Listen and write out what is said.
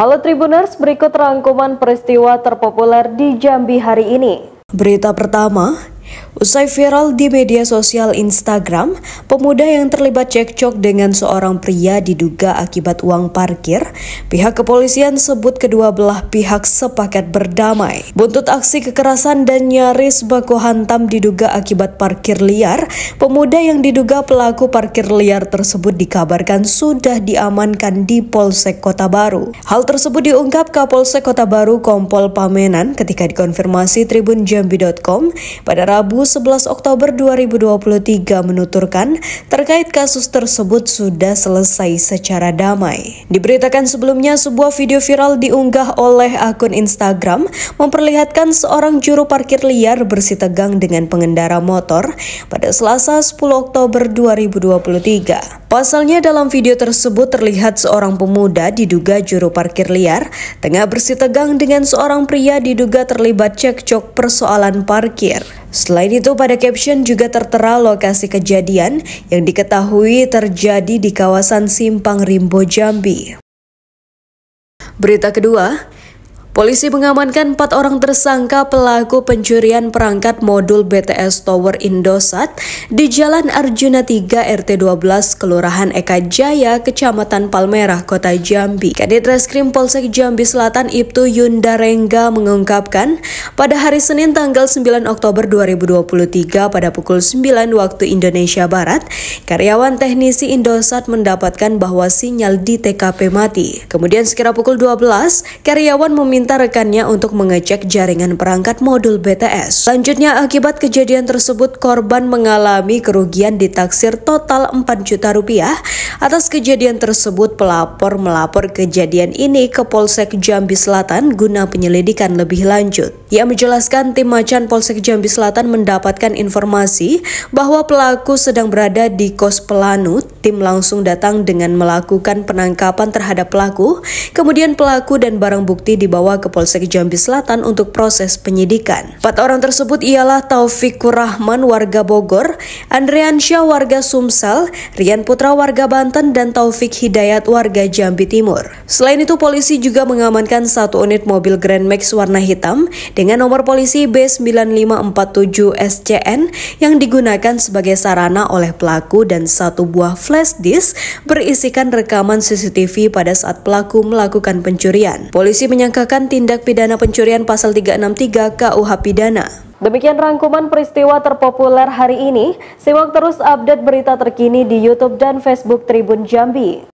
Halo Tribuners, berikut rangkuman peristiwa terpopuler di Jambi hari ini. Berita pertama, Usai viral di media sosial Instagram, pemuda yang terlibat cekcok dengan seorang pria diduga akibat uang parkir, pihak kepolisian sebut kedua belah pihak sepakat berdamai. Buntut aksi kekerasan dan nyaris baku hantam diduga akibat parkir liar, pemuda yang diduga pelaku parkir liar tersebut dikabarkan sudah diamankan di Polsek Kota Baru. Hal tersebut diungkap Kapolsek Kota Baru Kompol Pamenan ketika dikonfirmasi Tribun Jambi.com pada Rabu Rabu 11 Oktober 2023 menuturkan terkait kasus tersebut sudah selesai secara damai. Diberitakan sebelumnya sebuah video viral diunggah oleh akun Instagram memperlihatkan seorang juru parkir liar bersitegang dengan pengendara motor pada Selasa 10 Oktober 2023. Pasalnya dalam video tersebut terlihat seorang pemuda diduga juru parkir liar tengah bersitegang dengan seorang pria diduga terlibat cekcok persoalan parkir. Selain itu pada caption juga tertera lokasi kejadian yang diketahui terjadi di kawasan Simpang Rimbo Jambi. Berita kedua, Polisi mengamankan empat orang tersangka pelaku pencurian perangkat modul BTS Tower Indosat di Jalan Arjuna 3 RT 12 Kelurahan Eka Jaya, Kecamatan Palmerah, Kota Jambi. Kadit Reskrim Polsek Jambi Selatan Ibtu Rengga mengungkapkan, pada hari Senin tanggal 9 Oktober 2023 pada pukul 9 waktu Indonesia Barat, karyawan teknisi Indosat mendapatkan bahwa sinyal di TKP mati. Kemudian sekitar pukul 12, karyawan meminta meminta rekannya untuk mengecek jaringan perangkat modul BTS. Selanjutnya, akibat kejadian tersebut, korban mengalami kerugian di taksir total 4 juta rupiah. Atas kejadian tersebut, pelapor melapor kejadian ini ke Polsek Jambi Selatan guna penyelidikan lebih lanjut. Ia menjelaskan tim Macan Polsek Jambi Selatan mendapatkan informasi bahwa pelaku sedang berada di kos Pelanu. Tim langsung datang dengan melakukan penangkapan terhadap pelaku. Kemudian pelaku dan barang bukti dibawa dibawa ke Polsek Jambi Selatan untuk proses penyidikan. Empat orang tersebut ialah Taufik Kurahman warga Bogor, Andrean Syah warga Sumsel, Rian Putra warga Banten, dan Taufik Hidayat warga Jambi Timur. Selain itu, polisi juga mengamankan satu unit mobil Grand Max warna hitam dengan nomor polisi B9547 SCN yang digunakan sebagai sarana oleh pelaku dan satu buah flash disk berisikan rekaman CCTV pada saat pelaku melakukan pencurian. Polisi menyangkakan melakukan tindak pidana pencurian pasal 363 KUH pidana. Demikian rangkuman peristiwa terpopuler hari ini. Simak terus update berita terkini di YouTube dan Facebook Tribun Jambi.